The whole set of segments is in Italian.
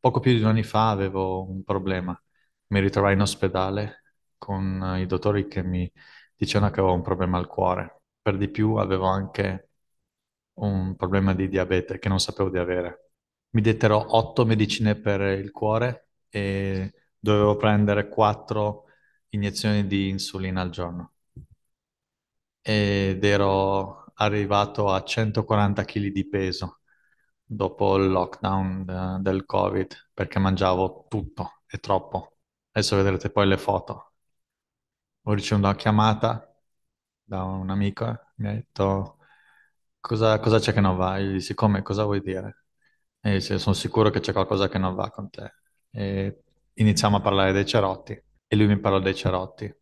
Poco più di un anno fa avevo un problema, mi ritrovai in ospedale con i dottori che mi dicevano che avevo un problema al cuore. Per di più avevo anche un problema di diabete che non sapevo di avere. Mi dettero otto medicine per il cuore e dovevo prendere quattro iniezioni di insulina al giorno. Ed ero arrivato a 140 kg di peso dopo il lockdown eh, del Covid perché mangiavo tutto e troppo. Adesso vedrete poi le foto. Ho ricevuto una chiamata da un amico, mi ha detto cosa, c'è che non va? E gli dici come, cosa vuoi dire? E dice sono sicuro che c'è qualcosa che non va con te. E iniziamo a parlare dei cerotti e lui mi parla dei cerotti.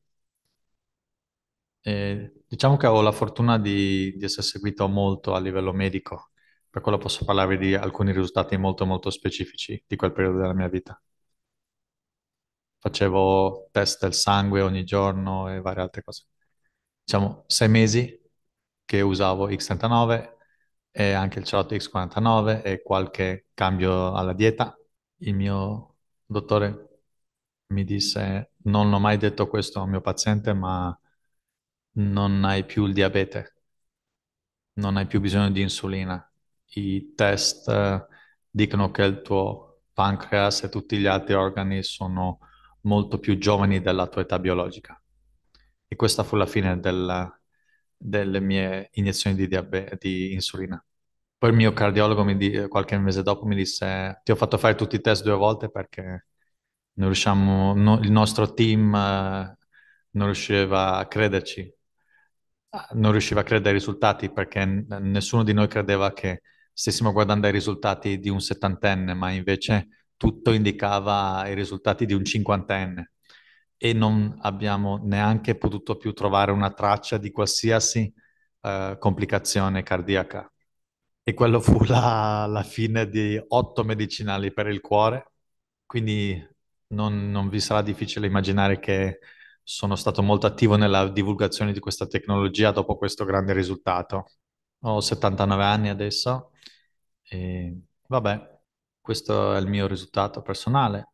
E diciamo che avevo la fortuna di, di essere seguito molto a livello medico per quello posso parlarvi di alcuni risultati molto molto specifici di quel periodo della mia vita. Facevo test del sangue ogni giorno e varie altre cose. Diciamo sei mesi che usavo X39 e anche il cerotto X49 e qualche cambio alla dieta. Il mio dottore mi disse non ho mai detto questo al mio paziente, ma non hai più il diabete, non hai più bisogno di insulina, i test eh, dicono che il tuo pancreas e tutti gli altri organi sono molto più giovani della tua età biologica. E questa fu la fine della, delle mie iniezioni di, diabe- di insulina. Poi il mio cardiologo mi di- qualche mese dopo mi disse ti ho fatto fare tutti i test due volte perché riusciamo, no, il nostro team eh, non riusciva a crederci, non riusciva a credere ai risultati perché n- nessuno di noi credeva che stessimo guardando i risultati di un settantenne, ma invece tutto indicava i risultati di un cinquantenne e non abbiamo neanche potuto più trovare una traccia di qualsiasi eh, complicazione cardiaca. E quello fu la, la, fine di otto medicinali per il cuore, quindi non, non vi sarà difficile immaginare che sono stato molto attivo nella divulgazione di questa tecnologia dopo questo grande risultato. Ho 79 anni adesso e vabbè, questo è il mio risultato personale.